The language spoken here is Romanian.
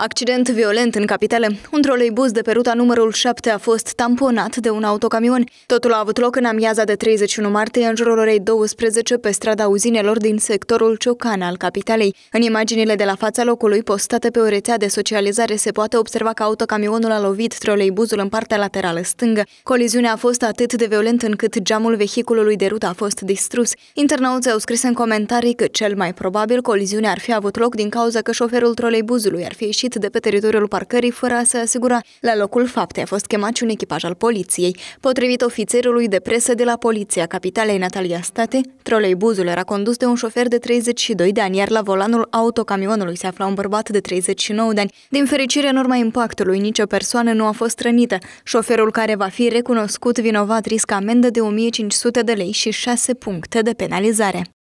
Accident violent în capitală. Un troleibuz de pe ruta numărul 7 a fost tamponat de un autocamion. Totul a avut loc în amiaza de 31 martie, în jurul orei 12, pe strada uzinelor din sectorul Ciocan al capitalei. În imaginile de la fața locului, postate pe o rețea de socializare, se poate observa că autocamionul a lovit troleibuzul în partea laterală stângă. Coliziunea a fost atât de violentă încât geamul vehiculului de rută a fost distrus. Internauții au scris în comentarii că cel mai probabil coliziunea ar fi avut loc din cauza că șoferul troleibuzului ar fi ieșit ieșit de pe teritoriul parcării fără a se asigura. La locul faptei a fost chemat și un echipaj al poliției. Potrivit ofițerului de presă de la Poliția Capitalei Natalia State, troleibuzul era condus de un șofer de 32 de ani, iar la volanul autocamionului se afla un bărbat de 39 de ani. Din fericire, în urma impactului, nicio persoană nu a fost rănită. Șoferul care va fi recunoscut vinovat riscă amendă de 1500 de lei și 6 puncte de penalizare.